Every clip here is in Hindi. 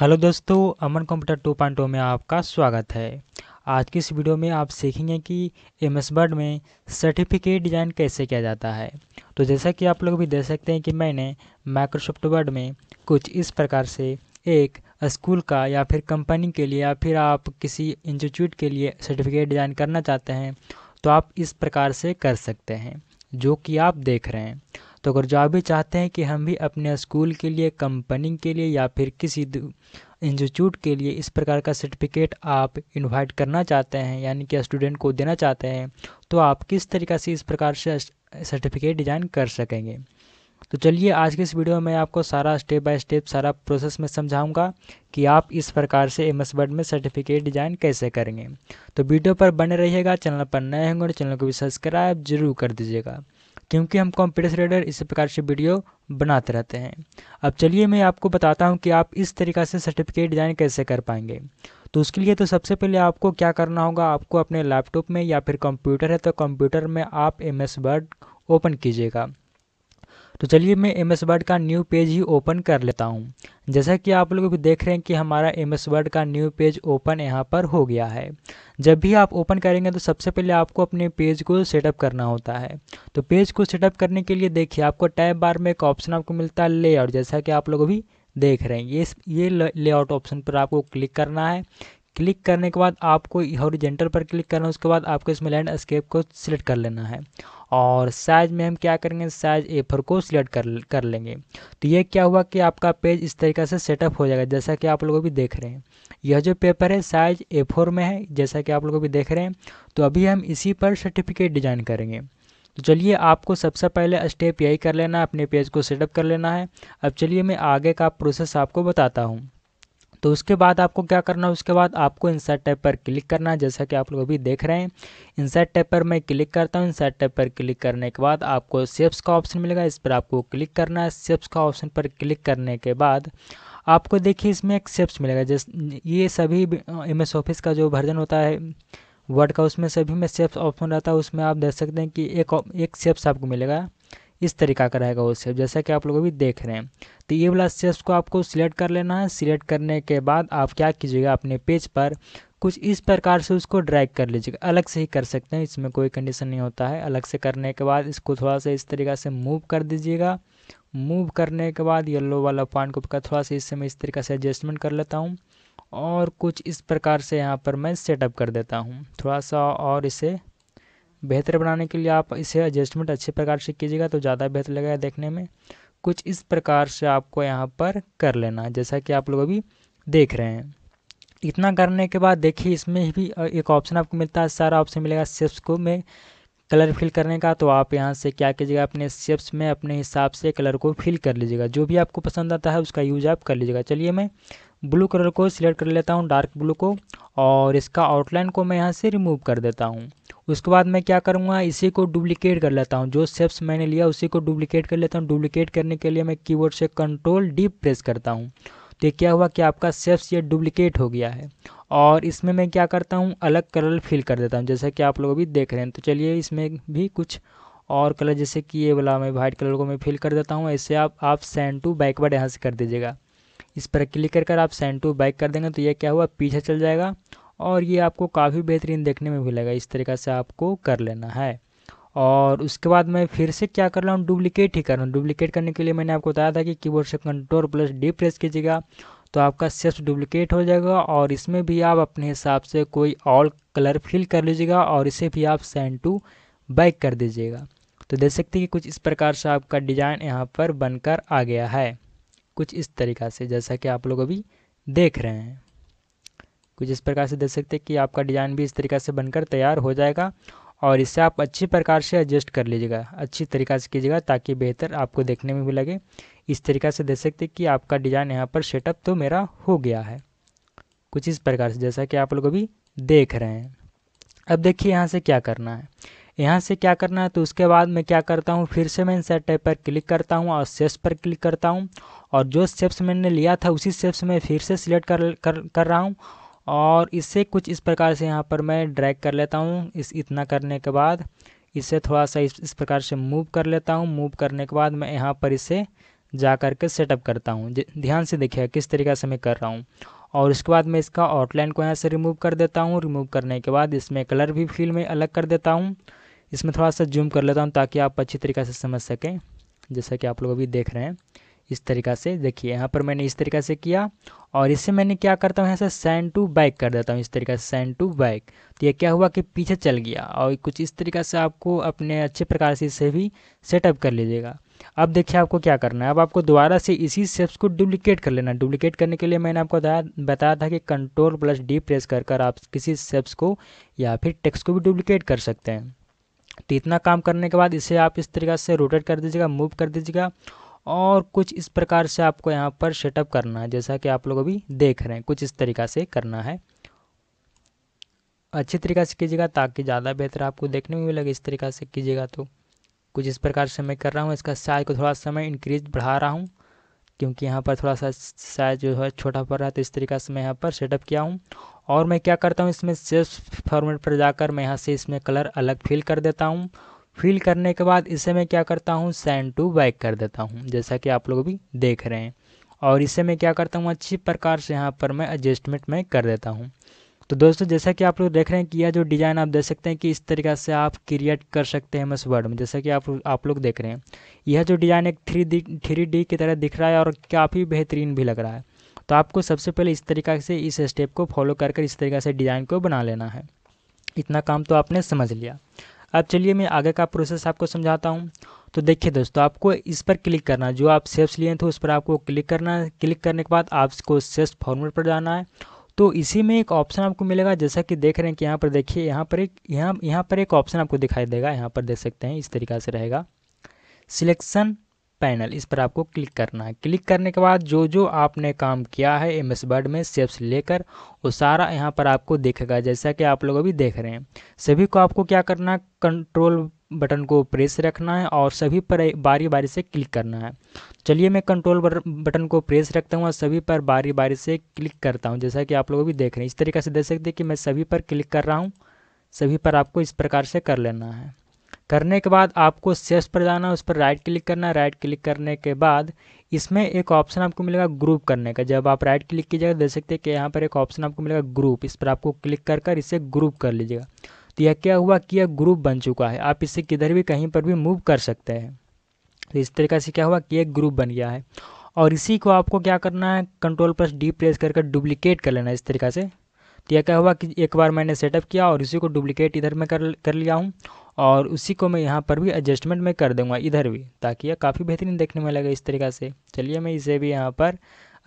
हेलो दोस्तों अमन कंप्यूटर 2.0 में आपका स्वागत है आज की इस वीडियो में आप सीखेंगे कि एम एस वर्ड में सर्टिफिकेट डिज़ाइन कैसे किया जाता है तो जैसा कि आप लोग भी देख सकते हैं कि मैंने माइक्रोसॉफ्ट वर्ड में कुछ इस प्रकार से एक स्कूल का या फिर कंपनी के लिए या फिर आप किसी इंस्टीट्यूट के लिए सर्टिफिकेट डिज़ाइन करना चाहते हैं तो आप इस प्रकार से कर सकते हैं जो कि आप देख रहे हैं तो अगर जो आप भी चाहते हैं कि हम भी अपने स्कूल के लिए कंपनी के लिए या फिर किसी इंस्टीट्यूट के लिए इस प्रकार का सर्टिफिकेट आप इन्वाइट करना चाहते हैं यानी कि स्टूडेंट को देना चाहते हैं तो आप किस तरीक़ा से इस प्रकार से सर्टिफिकेट डिज़ाइन कर सकेंगे तो चलिए आज के इस वीडियो में आपको सारा स्टेप बाय स्टेप सारा प्रोसेस में समझाऊंगा कि आप इस प्रकार से एम एस वर्ड में सर्टिफिकेट डिज़ाइन कैसे करेंगे तो वीडियो पर बने रहिएगा चैनल पर नए होंगे चैनल को भी सब्सक्राइब जरूर कर दीजिएगा क्योंकि हम कॉम्पिटिशन रेडर इस प्रकार से वीडियो बनाते रहते हैं अब चलिए मैं आपको बताता हूँ कि आप इस तरीका से सर्टिफिकेट डिज़ाइन कैसे कर पाएंगे तो उसके लिए तो सबसे पहले आपको क्या करना होगा आपको अपने लैपटॉप में या फिर कंप्यूटर है तो कंप्यूटर में आप एम एस वर्ड ओपन कीजिएगा तो चलिए मैं एम एस वर्ड का न्यू पेज ही ओपन कर लेता हूँ जैसा कि आप लोग भी देख रहे हैं कि हमारा एम एस वर्ड का न्यू पेज ओपन यहाँ पर हो गया है जब भी आप ओपन करेंगे तो सबसे पहले आपको अपने पेज को सेटअप करना होता है तो पेज को सेटअप करने के लिए देखिए आपको टैब बार में एक ऑप्शन आपको मिलता है लेआउट जैसा कि आप लोग भी देख रहे हैं ये ये लेआउट ऑप्शन पर आपको क्लिक करना है क्लिक करने के बाद आपको हॉरिजेंटल पर क्लिक करना है उसके बाद आपको इसमें लैंड को सिलेक्ट कर लेना है और साइज़ में हम क्या करेंगे साइज़ ए फोर को सिलेक्ट कर कर लेंगे तो ये क्या हुआ कि आपका पेज इस तरीके से सेटअप हो जाएगा जैसा कि आप लोग भी देख रहे हैं यह जो पेपर है साइज ए फोर में है जैसा कि आप लोग भी देख रहे हैं तो अभी हम इसी पर सर्टिफिकेट डिजाइन करेंगे तो चलिए आपको सबसे पहले स्टेप यही कर लेना है अपने पेज को सेटअप कर लेना है अब चलिए मैं आगे का प्रोसेस आपको बताता हूँ तो उसके बाद आपको क्या करना है उसके बाद आपको इंसर्ट टैब पर क्लिक करना है जैसा कि आप लोग अभी देख रहे हैं इंसर्ट टैब पर मैं क्लिक करता हूँ इंसर्ट टैब पर क्लिक करने के बाद आपको सेप्स का ऑप्शन मिलेगा इस पर आपको क्लिक करना है सेप्स का ऑप्शन पर क्लिक करने के बाद आपको देखिए इसमें एक सेप्स मिलेगा जैस ये सभी एम एस ऑफिस का जो वर्जन होता है वर्ड का उसमें सभी में सेप्स ऑप्शन रहता है उसमें आप देख सकते हैं कि एक एक सेप्स आपको मिलेगा इस तरीका का रहेगा वो सेप जैसा कि आप लोग अभी देख रहे हैं तो ये वाला सेप्स को आपको सिलेक्ट कर लेना है सिलेक्ट करने के बाद आप क्या कीजिएगा अपने पेज पर कुछ इस प्रकार से उसको ड्रैग कर लीजिएगा अलग से ही कर सकते हैं इसमें कोई कंडीशन नहीं होता है अलग से करने के बाद इसको थोड़ा सा इस तरीका से मूव कर दीजिएगा मूव करने के बाद येलो वाला पॉइंट को थोड़ा सा इससे मैं इस तरीके से एडजस्टमेंट कर लेता हूँ और कुछ इस प्रकार से यहाँ पर मैं सेटअप कर देता हूँ थोड़ा सा और इसे बेहतर बनाने के लिए आप इसे एडजस्टमेंट अच्छे प्रकार से कीजिएगा तो ज़्यादा बेहतर लगेगा देखने में कुछ इस प्रकार से आपको यहाँ पर कर लेना है जैसा कि आप लोग अभी देख रहे हैं इतना करने के बाद देखिए इसमें भी एक ऑप्शन आपको मिलता है सारा ऑप्शन मिलेगा शेप्स को में कलर फिल करने का तो आप यहाँ से क्या कीजिएगा अपने शेप्स में अपने हिसाब से कलर को फिल कर लीजिएगा जो भी आपको पसंद आता है उसका यूज आप कर लीजिएगा चलिए मैं ब्लू कलर को सिलेक्ट कर लेता हूँ डार्क ब्लू को और इसका आउटलाइन को मैं यहाँ से रिमूव कर देता हूँ उसके बाद मैं क्या करूँगा इसी को डुप्लीकेट कर लेता हूँ जो सेप्स मैंने लिया उसी को डुप्लीकेट कर लेता हूँ डुप्लीकेट करने के लिए मैं की से कंट्रोल डी प्रेस करता हूँ तो क्या हुआ कि आपका सेप्स ये डुप्लीकेट हो गया है और इसमें मैं क्या करता हूँ अलग कलर फिल कर देता हूँ जैसा कि आप लोग अभी देख रहे हैं तो चलिए इसमें भी कुछ और कलर जैसे कि ये वाला मैं वाइट कलर को मैं फिल कर देता हूँ ऐसे आप आप सेंड टू बैकवर्ड यहाँ से कर दीजिएगा इस पर क्लिक कर कर आप सेंड टू बैक कर देंगे तो ये क्या हुआ पीछे चल जाएगा और ये आपको काफ़ी बेहतरीन देखने में भी लगा इस तरीका से आपको कर लेना है और उसके बाद मैं फिर से क्या कर रहा हूँ डुप्लीकेट ही कर रहा हूँ डुप्लीकेट करने के लिए मैंने आपको बताया था कि कीबोर्ड से कंट्रोल प्लस डी प्रेस कीजिएगा तो आपका सेप्स डुप्लीकेट हो जाएगा और इसमें भी आप अपने हिसाब से कोई और कलर फिल कर लीजिएगा और इसे भी आप सेंड टू बैक कर दीजिएगा तो देख सकते हैं कि कुछ इस प्रकार से आपका डिज़ाइन यहाँ पर बनकर आ गया है कुछ इस तरीका से जैसा कि आप लोग अभी देख रहे हैं कुछ इस प्रकार से देख सकते हैं कि आपका डिज़ाइन भी इस तरीके से बनकर तैयार हो जाएगा और इसे आप अच्छी प्रकार से एडजस्ट कर लीजिएगा अच्छी तरीक़ा से कीजिएगा ताकि बेहतर आपको देखने में भी लगे इस तरीके से देख सकते कि आपका डिज़ाइन यहाँ पर सेटअप तो मेरा हो गया है कुछ इस प्रकार से जैसा कि आप लोग अभी देख रहे हैं अब देखिए यहाँ से क्या करना है यहाँ से क्या करना है तो उसके बाद मैं क्या करता हूँ फिर से मैं इंसर्ट टाइप पर क्लिक करता हूँ और सेप्स पर क्लिक करता हूँ और जो सेप्स मैंने लिया था उसी सेप्स में फिर से सिलेक्ट कर, कर कर रहा हूँ और इसे कुछ इस प्रकार से यहाँ पर मैं ड्रैग कर लेता हूँ इस इतना करने के बाद इसे थोड़ा सा इस, इस प्रकार से मूव कर लेता हूँ मूव करने के बाद मैं यहाँ पर इसे जा कर के सेटअप करता हूँ ध्यान से देखिए किस तरीके से मैं कर रहा हूँ और उसके बाद मैं इसका आउटलाइन को यहाँ से रिमूव कर देता हूँ रिमूव करने के बाद इसमें कलर भी फील में अलग कर देता हूँ इसमें थोड़ा सा जूम कर लेता हूँ ताकि आप अच्छी तरीके से समझ सकें जैसा कि आप लोग अभी देख रहे हैं इस तरीका से देखिए यहाँ पर मैंने इस तरीका से किया और इसे मैंने क्या करता हूँ यहाँ से टू बैक कर देता हूँ इस तरीका से सेंड टू बैक तो ये क्या हुआ कि पीछे चल गया और कुछ इस तरीका से आपको अपने अच्छे प्रकार से इसे भी सेटअप कर लीजिएगा अब देखिए आपको क्या करना है अब आपको दोबारा से इसी सेप्स को डुप्लीकेट कर लेना डुप्लीकेट करने के लिए मैंने आपको बताया था कि कंट्रोल प्लस डी प्रेस कर कर आप किसी सेप्स को या फिर टेक्स्ट को भी डुप्लीकेट कर सकते हैं तो इतना काम करने के बाद इसे आप इस तरीके से रोटेट कर दीजिएगा मूव कर दीजिएगा और कुछ इस प्रकार से आपको यहाँ पर सेटअप करना है जैसा कि आप लोग अभी देख रहे हैं कुछ इस तरीका से करना है अच्छे तरीका से कीजिएगा ताकि ज़्यादा बेहतर आपको देखने में भी लगे इस तरीका से कीजिएगा तो कुछ इस प्रकार से मैं कर रहा हूँ इसका साइज को थोड़ा सा मैं इंक्रीज बढ़ा रहा हूँ क्योंकि यहाँ पर थोड़ा सा साइज जो है छोटा पड़ रहा है तो इस तरीका से मैं यहाँ पर सेटअप किया हूँ और मैं क्या करता हूँ इसमें सेफ फॉर्मेट पर जाकर मैं यहाँ से इसमें कलर अलग फिल कर देता हूँ फिल करने के बाद इसे मैं क्या करता हूँ सेंड टू बैक कर देता हूँ जैसा कि आप लोग भी देख रहे हैं और इसे मैं क्या करता हूँ अच्छी प्रकार से यहाँ पर मैं एडजस्टमेंट में कर देता हूँ तो दोस्तों जैसा कि आप लोग देख रहे हैं कि यह जो डिज़ाइन आप देख सकते हैं कि इस तरीके से आप क्रिएट कर सकते हैं एम वर्ड में जैसा कि आप आप लोग देख रहे हैं यह जो डिज़ाइन एक थ्री डी थ्री डी की तरह दिख रहा है और काफ़ी बेहतरीन भी लग रहा है तो आपको सबसे पहले इस तरीक़ा से इस स्टेप को फॉलो कर कर इस तरीके से डिज़ाइन को बना लेना है इतना काम तो आपने समझ लिया अब चलिए मैं आगे का प्रोसेस आपको समझाता हूँ तो देखिए दोस्तों आपको इस पर क्लिक करना है जो आप सेप्स लिए थे उस पर आपको क्लिक करना है क्लिक करने के बाद आपको सेप्स फॉर्मेट पर जाना है तो इसी में एक ऑप्शन आपको मिलेगा जैसा कि देख रहे हैं कि यहाँ पर देखिए यहाँ पर एक यहाँ यहाँ पर एक ऑप्शन आपको दिखाई देगा यहाँ पर देख सकते हैं इस तरीका से रहेगा सिलेक्शन पैनल इस पर आपको क्लिक करना है क्लिक करने के बाद जो जो आपने काम किया है एम एस वर्ड में सेप्स लेकर वो सारा यहाँ पर आपको देखेगा जैसा कि आप लोग अभी देख रहे हैं सभी को आपको क्या करना है कंट्रोल बटन को प्रेस रखना है और सभी पर बारी बारी से क्लिक करना है चलिए मैं कंट्रोल बटन को प्रेस रखता हूँ और सभी पर बारी बारी से क्लिक करता हूँ जैसा कि आप लोग भी देख रहे हैं इस तरीके से देख सकते हैं कि मैं सभी पर क्लिक कर रहा हूँ सभी पर आपको इस प्रकार से कर लेना है करने के बाद आपको सेट्स पर जाना उस पर राइट क्लिक करना राइट क्लिक करने के बाद इसमें एक ऑप्शन आपको मिलेगा ग्रुप करने का जब आप राइट क्लिक कीजिएगा देख सकते हैं कि यहाँ पर एक ऑप्शन आपको मिलेगा ग्रुप इस पर आपको क्लिक कर कर इसे ग्रुप कर लीजिएगा तो यह क्या हुआ कि यह ग्रुप बन चुका है आप इसे किधर भी कहीं पर भी मूव कर सकते हैं तो इस तरीके से क्या हुआ कि एक ग्रुप बन गया है और इसी को आपको क्या करना है कंट्रोल प्लस डी प्रेस कर डुप्लीकेट कर लेना इस तरीके से तो यह क्या हुआ कि एक बार मैंने सेटअप किया और इसी को डुप्लीकेट इधर में कर कर लिया हूँ और उसी को मैं यहाँ पर भी एडजस्टमेंट में कर दूँगा इधर भी ताकि यह काफ़ी बेहतरीन देखने में लगे इस तरीका से चलिए मैं इसे भी यहाँ पर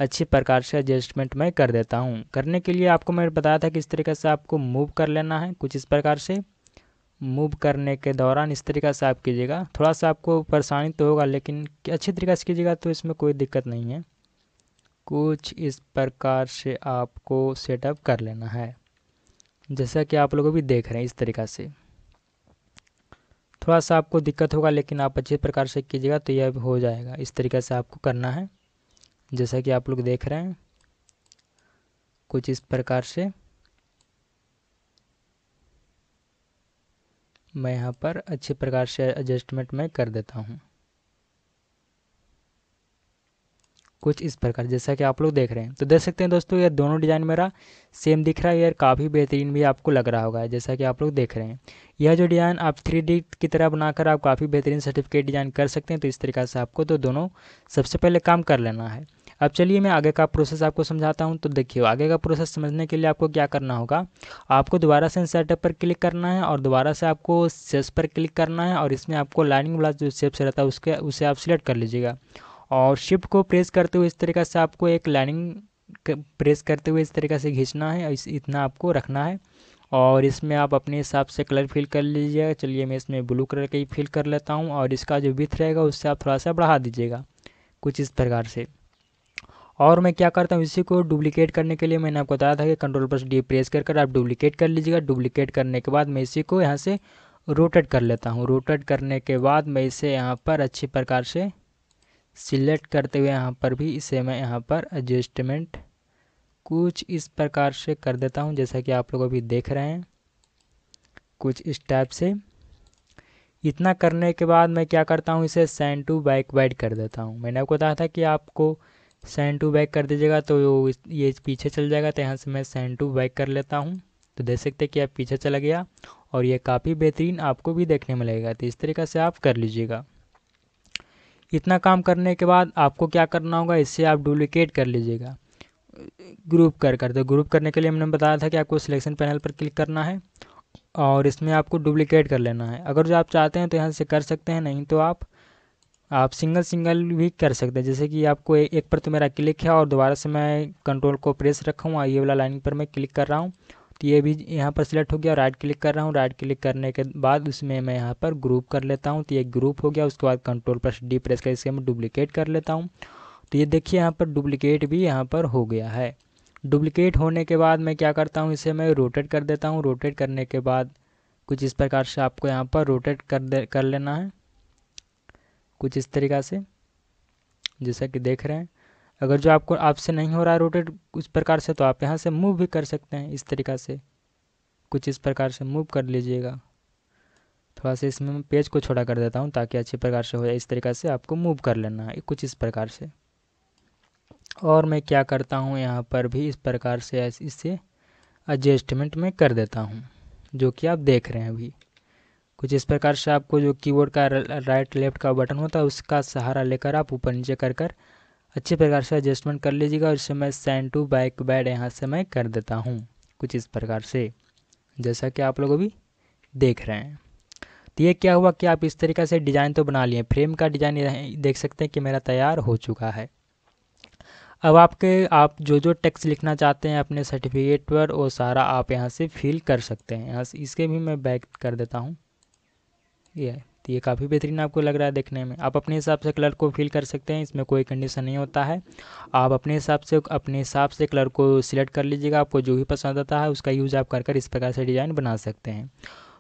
अच्छी प्रकार से एडजस्टमेंट मैं कर देता हूँ करने के लिए आपको मैंने बताया था कि इस तरीके से आपको मूव कर लेना है कुछ इस प्रकार से मूव करने के दौरान इस तरीका से आप कीजिएगा थोड़ा सा आपको परेशानी तो होगा लेकिन अच्छे तरीके से कीजिएगा तो इसमें कोई दिक्कत नहीं है कुछ इस प्रकार से आपको सेटअप कर लेना है जैसा कि आप लोग भी देख रहे हैं इस तरीका से थोड़ा सा आपको दिक्कत होगा लेकिन आप अच्छे प्रकार से कीजिएगा तो यह हो जाएगा इस तरीके से आपको करना है जैसा कि आप लोग देख रहे हैं कुछ इस प्रकार से मैं यहाँ पर अच्छे प्रकार से एडजस्टमेंट में कर देता हूँ कुछ इस प्रकार जैसा कि आप लोग देख रहे हैं तो देख सकते हैं दोस्तों ये दोनों डिज़ाइन मेरा सेम दिख रहा है यार काफ़ी बेहतरीन भी आपको लग रहा होगा जैसा कि आप लोग देख रहे हैं यह जो डिज़ाइन आप थ्री डी की तरह बनाकर आप काफ़ी बेहतरीन सर्टिफिकेट डिज़ाइन कर सकते हैं तो इस तरीके से आपको तो दोनों सबसे पहले काम कर लेना है अब चलिए मैं आगे का प्रोसेस आपको समझाता हूँ तो देखिए आगे का प्रोसेस समझने के लिए आपको क्या करना होगा आपको दोबारा से सेटअप पर क्लिक करना है और दोबारा से आपको सेस पर क्लिक करना है और इसमें आपको लाइनिंग वाला जो सेप्स रहता है उसके उसे आप सिलेक्ट कर लीजिएगा और शिफ्ट को प्रेस करते हुए इस तरीके से आपको एक लाइनिंग प्रेस करते हुए इस तरीके से खींचना है इस इतना आपको रखना है और इसमें आप अपने हिसाब से कलर फिल कर लीजिएगा चलिए मैं इसमें ब्लू कलर का ही फिल कर लेता हूँ और इसका जो विथ रहेगा उससे आप थोड़ा सा बढ़ा दीजिएगा कुछ इस प्रकार से और मैं क्या करता हूँ इसी को डुप्लीकेट करने के लिए मैंने आपको बताया था कि कंट्रोल पर डी प्रेस कर कर आप डुप्लीकेट कर लीजिएगा डुप्लीकेट करने के बाद मैं इसी को यहाँ से रोटेट कर लेता हूँ रोटेट करने के बाद मैं इसे यहाँ पर अच्छी प्रकार से सिलेक्ट करते हुए यहाँ पर भी इसे मैं यहाँ पर एडजस्टमेंट कुछ इस प्रकार से कर देता हूँ जैसा कि आप लोग अभी देख रहे हैं कुछ इस टाइप से इतना करने के बाद मैं क्या करता हूँ इसे सैन टू बैक वाइड कर देता हूँ मैंने आपको बताया था कि आपको सैन टू बैक कर दीजिएगा तो ये पीछे चल जाएगा तो यहाँ से मैं सैन टू बैक कर लेता हूँ तो देख सकते हैं कि आप पीछे चला गया और ये काफ़ी बेहतरीन आपको भी देखने में लगेगा तो इस तरीके से आप कर लीजिएगा इतना काम करने के बाद आपको क्या करना होगा इससे आप डुप्लिकेट कर लीजिएगा ग्रुप कर कर दो तो ग्रुप करने के लिए हमने बताया था कि आपको सिलेक्शन पैनल पर क्लिक करना है और इसमें आपको डुप्लिकेट कर लेना है अगर जो आप चाहते हैं तो यहाँ से कर सकते हैं नहीं तो आप आप सिंगल सिंगल भी कर सकते हैं जैसे कि आपको ए, एक पर तो मेरा क्लिक है और दोबारा से मैं कंट्रोल को प्रेस रखूँगा ये वाला लाइन पर मैं क्लिक कर रहा हूँ तो ये भी यहाँ पर सिलेक्ट हो गया राइट क्लिक कर रहा हूँ राइट क्लिक करने के बाद उसमें मैं यहाँ पर ग्रुप कर लेता हूँ तो ये ग्रुप हो गया उसके बाद कंट्रोल पर डी प्रेस कर इसके मैं डुप्लिकेट कर लेता हूँ तो ये देखिए यहाँ पर डुप्लीकेट भी यहाँ पर हो गया है डुप्लीकेट होने के बाद मैं क्या करता हूँ इसे मैं रोटेट कर देता हूँ रोटेट करने के बाद कुछ इस प्रकार से आपको यहाँ पर रोटेट कर दे कर लेना है कुछ इस तरीका से जैसा कि देख रहे हैं अगर जो आपको आपसे नहीं हो रहा है रोटेट उस प्रकार से तो आप यहाँ से मूव भी कर सकते हैं इस तरीका से कुछ इस प्रकार से मूव कर लीजिएगा थोड़ा सा इसमें पेज को छोटा कर देता हूँ ताकि अच्छे प्रकार से हो जाए इस तरीका से आपको मूव कर लेना है कुछ इस प्रकार से और मैं क्या करता हूँ यहाँ पर भी इस प्रकार से इसे एडजस्टमेंट में कर देता हूँ जो कि आप देख रहे हैं अभी कुछ इस प्रकार से आपको जो कीबोर्ड का राइट लेफ्ट का बटन होता है उसका सहारा लेकर आप ऊपर नीचे कर कर अच्छे प्रकार से एडजस्टमेंट कर लीजिएगा और इसे मैं सैन टू बैक बैड यहाँ से मैं कर देता हूँ कुछ इस प्रकार से जैसा कि आप लोग अभी देख रहे हैं तो ये क्या हुआ कि आप इस तरीके से डिज़ाइन तो बना लिए फ्रेम का डिज़ाइन देख सकते हैं कि मेरा तैयार हो चुका है अब आपके आप जो जो टैक्स लिखना चाहते हैं अपने सर्टिफिकेट पर वो सारा आप यहाँ से फिल कर सकते हैं यहाँ से इसके भी मैं बैक कर देता हूँ ये तो ये काफ़ी बेहतरीन आपको लग रहा है देखने में आप अपने हिसाब से कलर को फिल कर सकते हैं इसमें कोई कंडीशन नहीं होता है आप अपने हिसाब से अपने हिसाब से कलर को सिलेक्ट कर लीजिएगा आपको जो भी पसंद आता है उसका यूज़ आप कर कर इस प्रकार से डिज़ाइन बना सकते हैं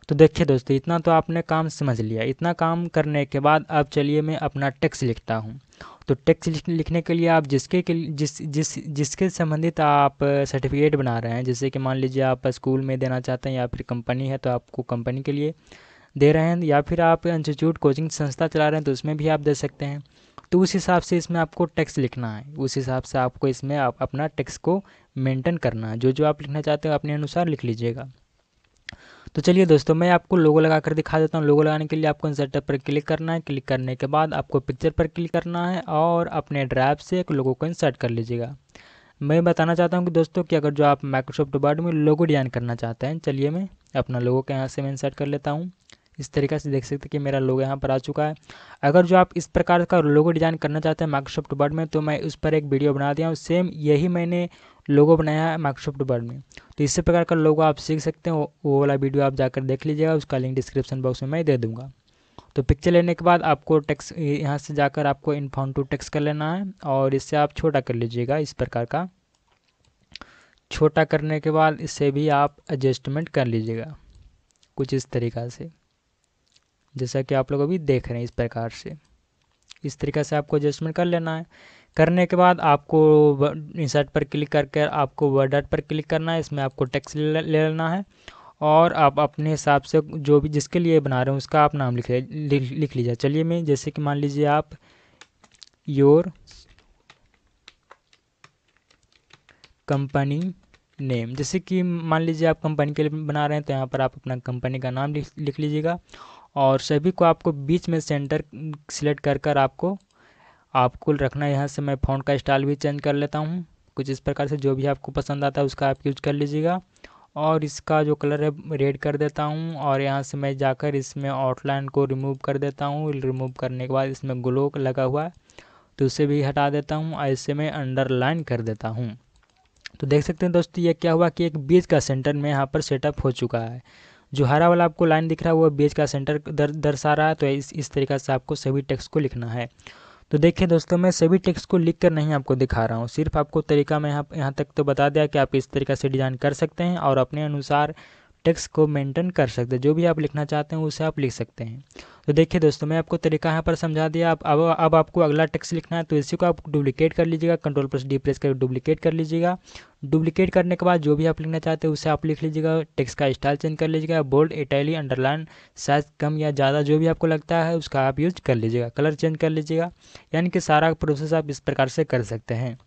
तो देखिए दोस्तों इतना तो आपने काम समझ लिया इतना काम करने के बाद अब चलिए मैं अपना टैक्स लिखता हूँ तो टेक्स्ट लिखने के लिए आप जिसके के जिस जिस जिसके संबंधित आप सर्टिफिकेट बना रहे हैं जैसे कि मान लीजिए आप स्कूल में देना चाहते हैं या फिर कंपनी है तो आपको कंपनी के लिए दे रहे हैं या फिर आप इंस्टीट्यूट कोचिंग संस्था चला रहे हैं तो उसमें भी आप दे सकते हैं तो उस हिसाब से इसमें आपको टैक्स लिखना है उस हिसाब से आपको इसमें आप अपना टैक्स को मेंटेन करना है जो जो आप लिखना चाहते हो अपने अनुसार लिख लीजिएगा तो चलिए दोस्तों मैं आपको लोगो लगा कर दिखा देता हूँ लोगो लगाने के लिए आपको इंसर्टर पर क्लिक करना है क्लिक करने के बाद आपको पिक्चर पर क्लिक करना है और अपने ड्राइव से एक लोगो को इंसर्ट कर लीजिएगा मैं बताना चाहता हूँ कि दोस्तों कि अगर जो आप माइक्रोसॉफ्ट वर्ड में लोगो डिजाइन करना चाहते हैं चलिए मैं अपना लोगो के यहाँ से मैं इंसर्ट कर लेता हूँ इस तरीके से देख सकते हैं कि मेरा लोगो यहाँ पर आ चुका है अगर जो आप इस प्रकार का लोगो डिज़ाइन करना चाहते हैं माइक्रोसॉफ्ट वर्ड में तो मैं उस पर एक वीडियो बना दिया हूँ सेम यही मैंने लोगो बनाया है माइक्रोसॉफ्ट वर्ड में तो इसी प्रकार का लोगो आप सीख सकते हैं वो वाला वीडियो आप जाकर देख लीजिएगा उसका लिंक डिस्क्रिप्शन बॉक्स में मैं दे दूँगा तो पिक्चर लेने के बाद आपको टेक्स यहाँ से जाकर आपको इनफॉर्म टू टेक्स कर लेना है और इससे आप छोटा कर लीजिएगा इस प्रकार का छोटा करने के बाद इसे भी आप एडजस्टमेंट कर लीजिएगा कुछ इस तरीका से जैसा कि आप लोग अभी देख रहे हैं इस प्रकार से इस तरीके से आपको एडजस्टमेंट कर लेना है करने के बाद आपको इंसर्ट पर क्लिक करके आपको वर्ड आर्ट पर क्लिक करना है इसमें आपको टेक्स्ट ले लेना है और आप अपने हिसाब से जो भी जिसके लिए बना रहे हैं उसका आप नाम लिख लिख, लिख लीजिए चलिए मैं जैसे कि मान लीजिए आप योर कंपनी नेम जैसे कि मान लीजिए आप कंपनी के लिए बना रहे हैं तो यहाँ पर आप अपना कंपनी का नाम लिख लिख लीजिएगा और सभी को आपको बीच में सेंटर सिलेक्ट कर कर आपको आपको रखना यहाँ से मैं फ़ॉन्ट का स्टाइल भी चेंज कर लेता हूँ कुछ इस प्रकार से जो भी आपको पसंद आता है उसका आप यूज कर लीजिएगा और इसका जो कलर है रेड कर देता हूँ और यहाँ से मैं जाकर इसमें आउटलाइन को रिमूव कर देता हूँ रिमूव करने के बाद इसमें ग्लो लगा हुआ है तो उसे भी हटा देता हूँ ऐसे में अंडरलाइन कर देता हूँ तो देख सकते हैं दोस्तों ये क्या हुआ कि एक बीच का सेंटर में यहाँ पर सेटअप हो चुका है जो हरा वाला आपको लाइन दिख रहा है वो बेज का सेंटर दर दर्शा रहा है तो इस इस तरीके से आपको सभी टेक्स्ट को लिखना है तो देखिए दोस्तों मैं सभी टेक्स्ट को लिख कर नहीं आपको दिखा रहा हूँ सिर्फ आपको तरीका मैं यहाँ यहाँ तक तो बता दिया कि आप इस तरीके से डिज़ाइन कर सकते हैं और अपने अनुसार टेक्स्ट को मेंटेन कर सकते हैं जो भी आप लिखना चाहते हैं उसे आप लिख सकते हैं तो देखिए दोस्तों मैं आपको तरीका यहाँ पर समझा दिया आप अब अब आपको अगला टेक्स्ट लिखना है तो इसी को आप डुप्लीकेट कर लीजिएगा कंट्रोल प्लस डी प्रेस कर डुप्लीकेट कर लीजिएगा डुप्लीकेट करने के बाद जो भी आप लिखना चाहते हैं उसे आप लिख लीजिएगा टेक्स्ट का स्टाइल चेंज कर लीजिएगा बोल्ड इटैली अंडरलाइन साइज कम या ज़्यादा जो भी आपको लगता है उसका आप यूज कर लीजिएगा कलर चेंज कर लीजिएगा यानी कि सारा प्रोसेस आप इस प्रकार से कर सकते हैं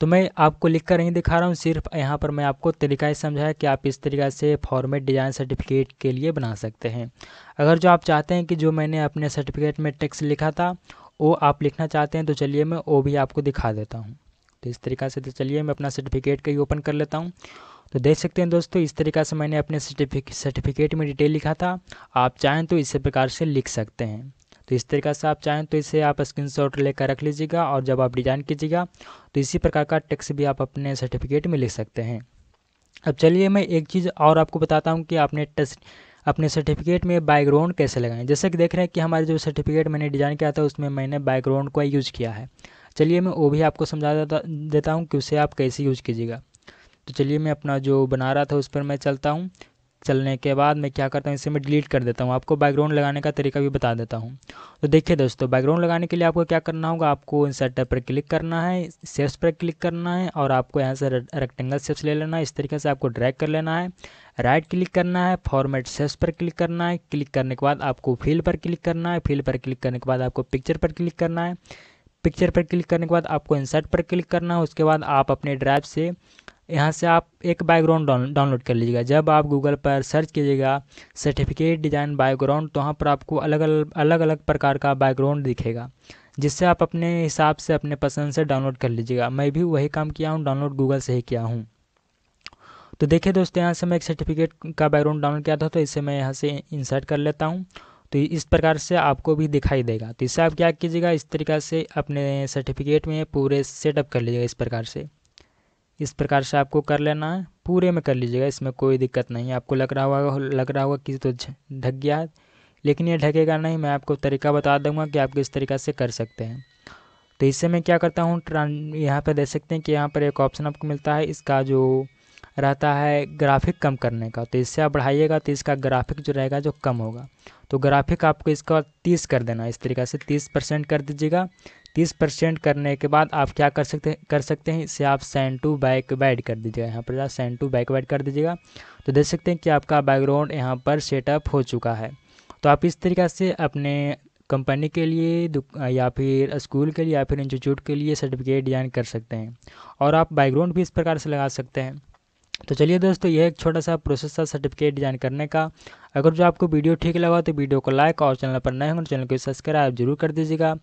तो मैं आपको लिख कर नहीं दिखा रहा हूँ सिर्फ यहाँ पर मैं आपको तरीका समझाया कि आप इस तरीके से फॉर्मेट डिज़ाइन सर्टिफिकेट के लिए बना सकते हैं अगर जो आप चाहते हैं कि जो मैंने अपने सर्टिफिकेट में टेक्स लिखा था वो आप लिखना चाहते हैं तो चलिए मैं वो भी आपको दिखा देता हूँ तो इस तरीक़ा से तो चलिए मैं अपना सर्टिफिकेट का ही ओपन कर लेता हूँ तो देख सकते हैं दोस्तों इस तरीका से मैंने अपने सर्टिफिकेट में डिटेल लिखा था आप चाहें तो इसी प्रकार से लिख सकते हैं तो इस तरीके से आप चाहें तो इसे आप स्क्रीनशॉट लेकर रख लीजिएगा और जब आप डिज़ाइन कीजिएगा तो इसी प्रकार का टेक्स्ट भी आप अपने सर्टिफिकेट में लिख सकते हैं अब चलिए मैं एक चीज़ और आपको बताता हूँ कि आपने टेस्ट अपने सर्टिफिकेट में बैकग्राउंड कैसे लगाएं जैसे कि देख रहे हैं कि हमारे जो सर्टिफिकेट मैंने डिज़ाइन किया था उसमें मैंने बैकग्राउंड को यूज़ किया है चलिए मैं वो भी आपको समझा देता हूँ कि उसे आप कैसे यूज़ कीजिएगा तो चलिए मैं अपना जो बना रहा था उस पर मैं चलता हूँ चलने के बाद मैं क्या करता हूँ इसे मैं डिलीट कर देता हूँ आपको बैकग्राउंड लगाने का तरीका भी बता देता हूँ तो देखिए दोस्तों बैकग्राउंड लगाने के लिए आपको क्या करना होगा आपको इन सेटअप पर क्लिक करना है सेप्स पर क्लिक करना है और आपको यहाँ से रेक्टेंगल सेप्स ले लेना है इस तरीके से आपको ड्रैग कर लेना है राइट क्लिक करना है फॉर्मेट सेस पर क्लिक करना है क्लिक करने के बाद आपको फील पर क्लिक करना है फील पर क्लिक करने के बाद आपको पिक्चर पर क्लिक करना है पिक्चर पर क्लिक करने के बाद आपको इंसर्ट पर क्लिक करना है उसके बाद आप अपने ड्राइव से यहाँ से आप एक बैकग्राउंड डाउनलोड कर लीजिएगा जब आप गूगल पर सर्च कीजिएगा सर्टिफिकेट डिज़ाइन बैकग्राउंड तो वहाँ पर आपको अलग अलग अलग अलग प्रकार का बैकग्राउंड दिखेगा जिससे आप अपने हिसाब से अपने पसंद से डाउनलोड कर लीजिएगा मैं भी वही काम किया हूँ डाउनलोड गूगल से ही किया हूँ तो देखिए दोस्तों यहाँ से मैं एक सर्टिफिकेट का बैकग्राउंड डाउनलोड किया था तो इसे मैं यहाँ से इंसर्ट कर लेता हूँ तो इस प्रकार से आपको भी दिखाई देगा तो इससे आप क्या कीजिएगा इस तरीका से अपने सर्टिफिकेट में पूरे सेटअप कर लीजिएगा इस प्रकार से इस प्रकार से आपको कर लेना है पूरे में कर लीजिएगा इसमें कोई दिक्कत नहीं है आपको लग रहा होगा लग रहा होगा कि तो ढक गया लेकिन ये ढकेगा नहीं मैं आपको तरीका बता दूंगा कि आप किस तरीका से कर सकते हैं तो इससे मैं क्या करता हूँ ट्रां यहाँ पर देख सकते हैं कि यहाँ पर एक ऑप्शन आपको मिलता है इसका जो रहता है ग्राफिक कम करने का तो इससे आप बढ़ाइएगा तो इसका ग्राफिक जो रहेगा जो कम होगा तो ग्राफिक आपको इसका तीस कर देना इस तरीके से तीस परसेंट कर दीजिएगा तीस परसेंट करने के बाद आप क्या कर सकते कर सकते हैं इसे आप सेंड टू बैक बैड कर दीजिएगा यहाँ पर आप सेंड टू बैड कर दीजिएगा तो देख सकते हैं कि आपका बैकग्राउंड यहाँ पर सेटअप हो चुका है तो आप इस तरीके से अपने कंपनी के लिए या फिर स्कूल के लिए या फिर इंस्टीट्यूट के लिए सर्टिफिकेट डिज़ाइन कर सकते हैं और आप बैकग्राउंड भी इस प्रकार से लगा सकते हैं तो चलिए दोस्तों यह एक छोटा सा प्रोसेस था सर्टिफिकेट डिज़ाइन करने का अगर जो आपको वीडियो ठीक लगा तो वीडियो को लाइक और चैनल पर नए हो तो चैनल को सब्सक्राइब जरूर कर दीजिएगा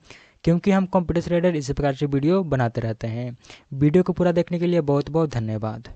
क्योंकि हम कंप्यूटर रेडर इसी प्रकार से वीडियो बनाते रहते हैं वीडियो को पूरा देखने के लिए बहुत बहुत धन्यवाद